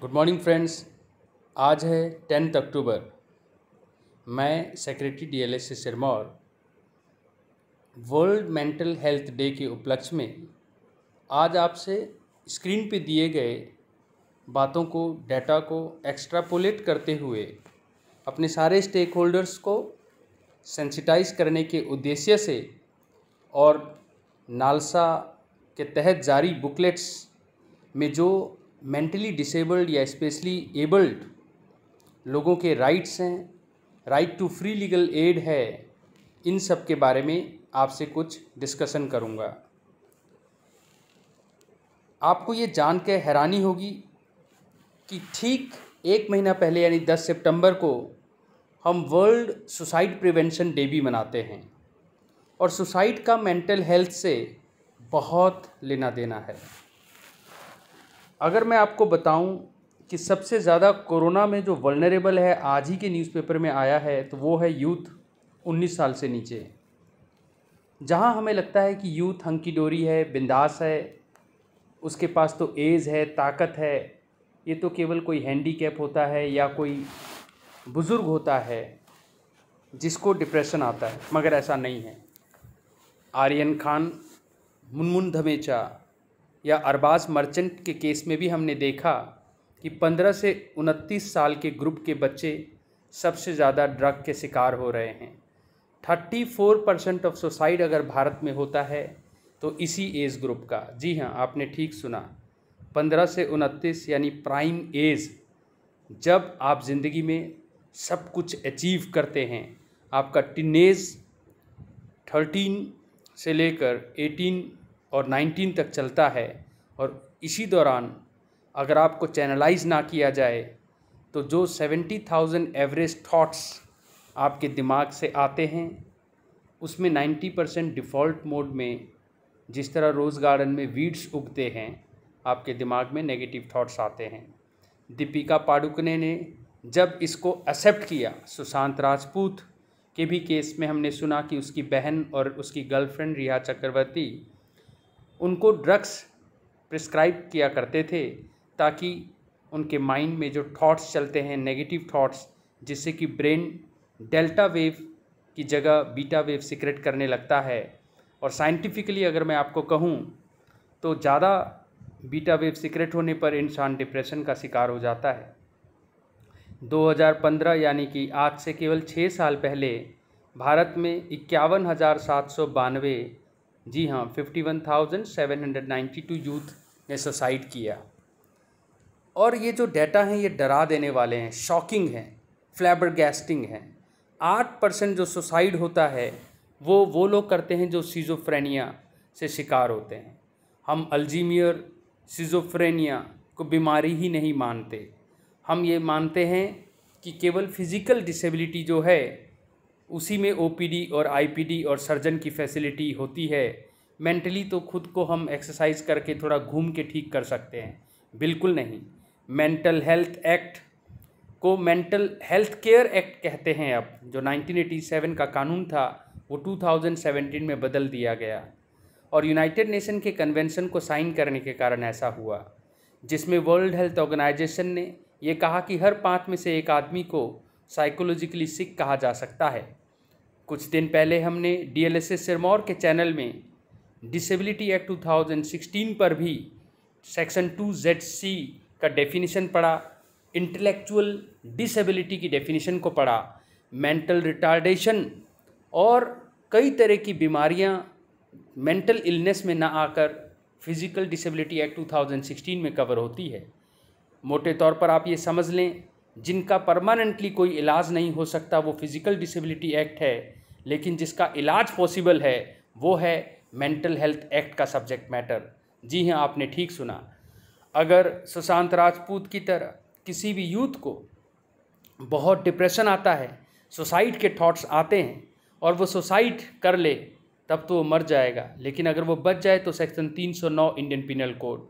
good morning friends आज है tenth October मैं secretary D L S Sirmaur world mental health day के उपलक्ष्य में आज आपसे स्क्रीन पे दिए गए बातों को डाटा को एक्स्ट्रापोलेट करते हुए अपने सारे स्टेक होल्डर्स को सेंसिटाइज करने के उद्देश्य से और नालसा के तहत जारी बुकलेट्स में जो मेंटली डिसेबल्ड या स्पेशली एबल्ड लोगों के राइट्स हैं right to free legal aid है इन सब के बारे में आपसे कुछ डिस्कशन करूँगा आपको ये जान के हैरानी होगी कि ठीक एक महीना पहले यानी 10 सितंबर को हम वर्ल्ड सुसाइड प्रिवेंशन डे भी मनाते हैं और सुसाइड का मेंटल हेल्थ से बहुत लेना देना है अगर मैं आपको बताऊं कि सबसे ज़्यादा कोरोना में जो वलनरेबल है आज ही के न्यूज़पेपर में आया है तो वो है यूथ 19 साल से नीचे जहाँ हमें लगता है कि यूथ हंकी डोरी है बिंदास है उसके पास तो एज है ताकत है ये तो केवल कोई हैंडीकैप होता है या कोई बुज़ुर्ग होता है जिसको डिप्रेशन आता है मगर ऐसा नहीं है आर्यन खान मुनमुन धमेचा या अरबाज मर्चेंट के केस में भी हमने देखा कि पंद्रह से उनतीस साल के ग्रुप के बच्चे सबसे ज़्यादा ड्रग के शिकार हो रहे हैं thirty four percent of suicide अगर भारत में होता है तो इसी एज ग्रुप का जी हाँ आपने ठीक सुना पंद्रह से उनतीस यानी प्राइम एज जब आप ज़िंदगी में सब कुछ अचीव करते हैं आपका टीनेज थर्टीन से लेकर एटीन और 19 तक चलता है और इसी दौरान अगर आपको चैनलाइज ना किया जाए तो जो 70,000 एवरेज थॉट्स आपके दिमाग से आते हैं उसमें 90 परसेंट डिफ़ॉल्ट मोड में जिस तरह रोज़ गार्डन में वीड्स उगते हैं आपके दिमाग में नेगेटिव थॉट्स आते हैं दीपिका पाडुकने ने जब इसको एक्सेप्ट किया सुशांत राजपूत के भी केस में हमने सुना कि उसकी बहन और उसकी गर्लफ्रेंड रिया चक्रवर्ती उनको ड्रग्स प्रिस्क्राइब किया करते थे ताकि उनके माइंड में जो थॉट्स चलते हैं नेगेटिव थॉट्स जिससे कि ब्रेन डेल्टा वेव की जगह बीटा वेव सिक्रेट करने लगता है और साइंटिफिकली अगर मैं आपको कहूँ तो ज़्यादा बीटा वेव सिक्रेट होने पर इंसान डिप्रेशन का शिकार हो जाता है 2015 यानी कि आज से केवल छः साल पहले भारत में इक्यावन हज़ार सात सौ बानवे जी हाँ fifty one thousand seven hundred ninety two youth ने सुसाइड किया और ये जो डाटा हैं ये डरा देने वाले हैं शॉकिंग हैं फ्लैबर गैस्टिंग हैं आठ परसेंट जो सुसाइड होता है वो वो लोग करते हैं जो सीजोफ्रेनिया से शिकार होते हैं हम अल्जीमियर सीजोफ्रेनिया को बीमारी ही नहीं मानते हम ये मानते हैं कि केवल फिज़िकल डिसेबिलिटी जो है उसी में ओपीडी और आईपीडी और सर्जन की फैसिलिटी होती है मेंटली तो खुद को हम एक्सरसाइज करके थोड़ा घूम के ठीक कर सकते हैं बिल्कुल नहीं मेंटल हेल्थ एक्ट को मेंटल हेल्थ केयर एक्ट कहते हैं अब जो 1987 का कानून था वो 2017 में बदल दिया गया और यूनाइटेड नेशन के कन्वेंशन को साइन करने के कारण ऐसा हुआ जिसमें वर्ल्ड हेल्थ ऑर्गेनाइजेशन ने ये कहा कि हर पाँच में से एक आदमी को साइकोलॉजिकली सिक कहा जा सकता है कुछ दिन पहले हमने D L S S Sirmaur के चैनल में डिसेबिलिटी एक्ट 2016 पर भी सेक्शन टू जेड सी का डेफिनेशन पढ़ा इंटेलेक्चुअल डिसेबिलिटी की डेफिनेशन को पढ़ा मेंटल रिटार्डेशन और कई तरह की बीमारियां मेंटल इलनेस में ना आकर फिज़िकल डिसेबिलिटी एक्ट 2016 में कवर होती है मोटे तौर पर आप ये समझ लें जिनका परमानेंटली कोई इलाज नहीं हो सकता वो फिज़िकल डिसेबिलिटी एक्ट है लेकिन जिसका इलाज पॉसिबल है वो है मेंटल हेल्थ एक्ट का सब्जेक्ट मैटर जी हाँ आपने ठीक सुना अगर सुशांत राजपूत की तरह किसी भी यूथ को बहुत डिप्रेशन आता है सुसाइड के थॉट्स आते हैं और वो सुसाइड कर ले तब तो वो मर जाएगा लेकिन अगर वो बच जाए तो सेक्शन 309 इंडियन पिनल कोड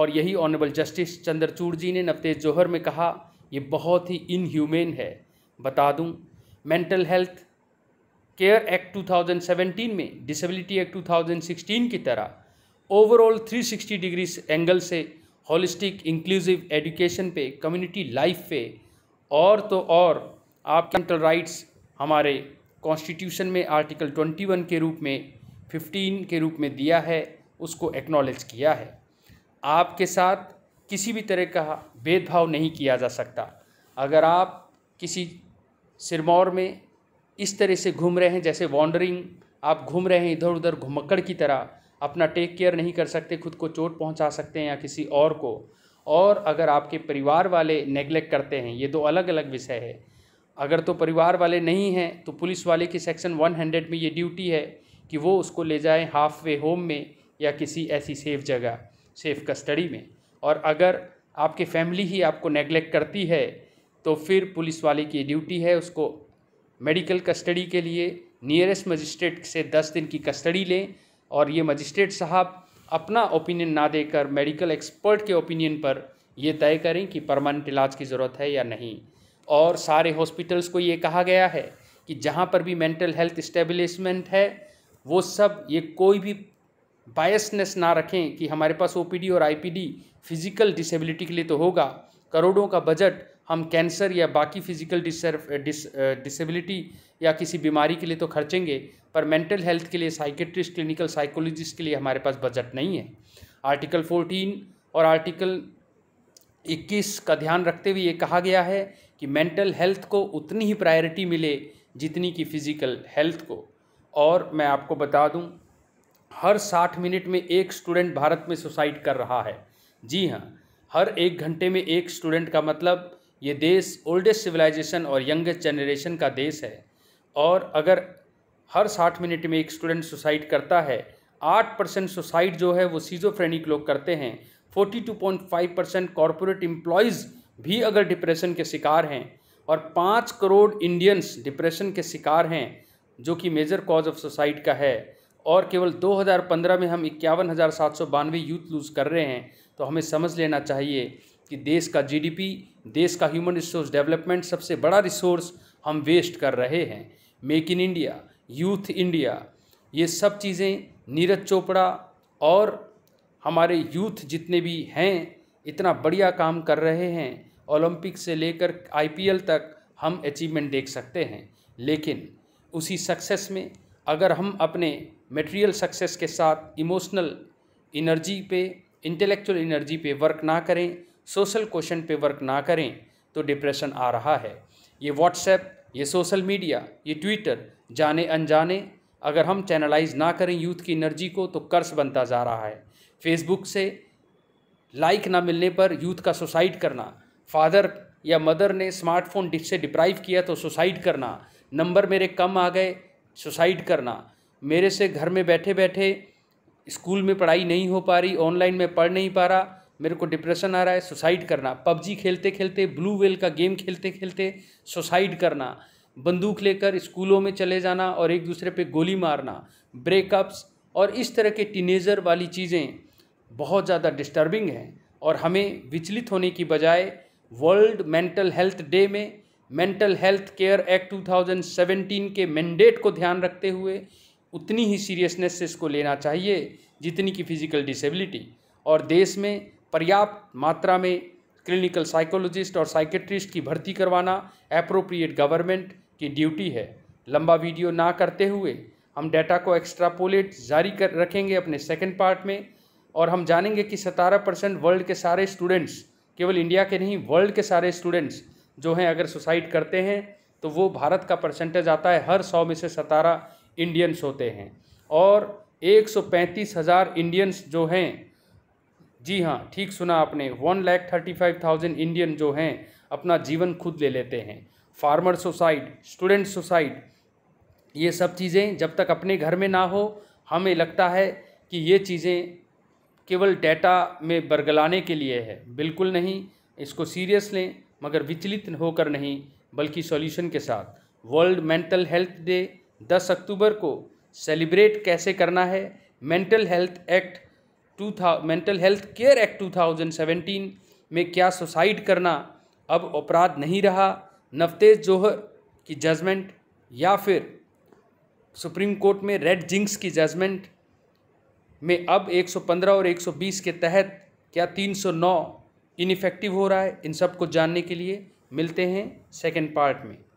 और यही ऑनरेबल जस्टिस चंद्रचूड़ जी ने नवतेज जौहर में कहा ये बहुत ही इनह्यूमेन है बता दूं मेंटल हेल्थ केयर एक्ट 2017 में डिसेबिलिटी एक्ट 2016 की तरह ओवरऑल 360 डिग्री एंगल से होलिस्टिक इंक्लूसिव एजुकेशन पे कम्युनिटी लाइफ पे और तो और आपके राइट्स हमारे कॉन्स्टिट्यूशन में आर्टिकल 21 के रूप में 15 के रूप में दिया है उसको एक्नॉलेज किया है आपके साथ किसी भी तरह का भेदभाव नहीं किया जा सकता अगर आप किसी सिरमौर में इस तरह से घूम रहे हैं जैसे वॉन्डरिंग आप घूम रहे हैं इधर उधर घुमक्कड़ की तरह अपना टेक केयर नहीं कर सकते खुद को चोट पहुंचा सकते हैं या किसी और को और अगर आपके परिवार वाले नेग्लेक्ट करते हैं ये दो अलग अलग विषय है अगर तो परिवार वाले नहीं हैं तो पुलिस वाले की सेक्शन वन हंड्रेड में ये ड्यूटी है कि वो उसको ले जाए हाफ वे होम में या किसी ऐसी सेफ़ जगह सेफ़ कस्टडी में और अगर आपके फैमिली ही आपको नेग्लेक्ट करती है तो फिर पुलिस वाले की ड्यूटी है उसको मेडिकल कस्टडी के लिए नियरेस्ट मजिस्ट्रेट से दस दिन की कस्टडी लें और ये मजिस्ट्रेट साहब अपना ओपिनियन ना देकर मेडिकल एक्सपर्ट के ओपिनियन पर यह तय करें कि परमानेंट इलाज की ज़रूरत है या नहीं और सारे हॉस्पिटल्स को ये कहा गया है कि जहाँ पर भी मेंटल हेल्थ इस्टेब्लिशमेंट है वो सब ये कोई भी बायसनेस ना रखें कि हमारे पास ओपीडी और आईपीडी फिज़िकल डिसेबिलिटी के लिए तो होगा करोड़ों का बजट हम कैंसर या बाकी फिजिकल डिस, डिसेबिलिटी या किसी बीमारी के लिए तो खर्चेंगे पर मेंटल हेल्थ के लिए साइकेट्रिस्ट क्लिनिकल साइकोलॉजिस्ट के लिए हमारे पास बजट नहीं है आर्टिकल 14 और आर्टिकल 21 का ध्यान रखते हुए ये कहा गया है कि मेंटल हेल्थ को उतनी ही प्रायोरिटी मिले जितनी कि फ़िज़िकल हेल्थ को और मैं आपको बता दूं हर साठ मिनट में एक स्टूडेंट भारत में सुसाइड कर रहा है जी हाँ हर एक घंटे में एक स्टूडेंट का मतलब ये देश ओल्डेस्ट सिविलाइजेशन और यंगेस्ट जनरेशन का देश है और अगर हर साठ मिनट में एक स्टूडेंट सुसाइड करता है आठ परसेंट सुसाइड जो है वो सीजोफ्रेनिक लोग करते हैं forty two point five percent corporate employees भी अगर डिप्रेशन के शिकार हैं और पाँच करोड़ इंडियंस डिप्रेशन के शिकार हैं जो कि मेजर कॉज ऑफ सुसाइड का है और केवल 2015 में हम इक्यावन हज़ार सात सौ बानवे यूथ लूज़ कर रहे हैं तो हमें समझ लेना चाहिए कि देश का जीडीपी देश का ह्यूमन रिसोर्स डेवलपमेंट सबसे बड़ा रिसोर्स हम वेस्ट कर रहे हैं make in India youth India ये सब चीज़ें नीरज चोपड़ा और हमारे यूथ जितने भी हैं इतना बढ़िया काम कर रहे हैं ओलंपिक से लेकर आईपीएल तक हम अचीवमेंट देख सकते हैं लेकिन उसी सक्सेस में अगर हम अपने मटेरियल सक्सेस के साथ इमोशनल एनर्जी पे इंटेलेक्चुअल एनर्जी पे वर्क ना करें सोशल क्वेश्चन पे वर्क ना करें तो डिप्रेशन आ रहा है ये व्हाट्सएप ये सोशल मीडिया ये ट्विटर जाने अनजाने अगर हम चैनलाइज ना करें यूथ की एनर्जी को तो कर्ज बनता जा रहा है फेसबुक से लाइक ना मिलने पर यूथ का सुसाइड करना फादर या मदर ने स्मार्टफोन डिप से डिप्राइव किया तो सुसाइड करना नंबर मेरे कम आ गए सुसाइड करना मेरे से घर में बैठे बैठे स्कूल में पढ़ाई नहीं हो पा रही ऑनलाइन में पढ़ नहीं पा रहा मेरे को डिप्रेशन आ रहा है सुसाइड करना पबजी खेलते खेलते ब्लू वेल का गेम खेलते खेलते सुसाइड करना बंदूक लेकर स्कूलों में चले जाना और एक दूसरे पे गोली मारना ब्रेकअप्स और इस तरह के टीनेजर वाली चीज़ें बहुत ज़्यादा डिस्टर्बिंग हैं और हमें विचलित होने की बजाय वर्ल्ड मेंटल हेल्थ डे में मेंटल हेल्थ केयर एक्ट 2017 के मैंडेट को ध्यान रखते हुए उतनी ही सीरियसनेस से इसको लेना चाहिए जितनी कि फिज़िकल डिसेबिलिटी और देश में पर्याप्त मात्रा में क्लिनिकल साइकोलॉजिस्ट और साइकेट्रिस्ट की भर्ती करवाना अप्रोप्रिएट गवर्नमेंट की ड्यूटी है लंबा वीडियो ना करते हुए हम डाटा को एक्स्ट्रापोलेट जारी कर रखेंगे अपने सेकेंड पार्ट में और हम जानेंगे कि सतारह परसेंट वर्ल्ड के सारे स्टूडेंट्स केवल इंडिया के नहीं वर्ल्ड के सारे स्टूडेंट्स जो हैं अगर सुसाइड करते हैं तो वो भारत का परसेंटेज आता है हर सौ में से सतारह इंडियंस होते हैं और एक सौ पैंतीस हज़ार इंडियंस जो हैं जी हाँ ठीक सुना आपने one lakh thirty five thousand Indian जो हैं अपना जीवन खुद ले लेते हैं फार्मर सुसाइड स्टूडेंट सुसाइड ये सब चीज़ें जब तक अपने घर में ना हो हमें लगता है कि ये चीज़ें केवल डेटा में बरगलाने के लिए है बिल्कुल नहीं इसको सीरियस लें मगर विचलित होकर नहीं बल्कि सॉल्यूशन के साथ world mental health day 10 October को सेलिब्रेट कैसे करना है मेंटल हेल्थ एक्ट टू था मेंटल हेल्थ केयर एक्ट 2017 में क्या सुसाइड करना अब अपराध नहीं रहा नवतेज जौहर की जजमेंट या फिर सुप्रीम कोर्ट में रेड जिंक्स की जजमेंट में अब 115 और 120 के तहत क्या 309 इनफेक्टिव हो रहा है इन सब को जानने के लिए मिलते हैं सेकेंड पार्ट में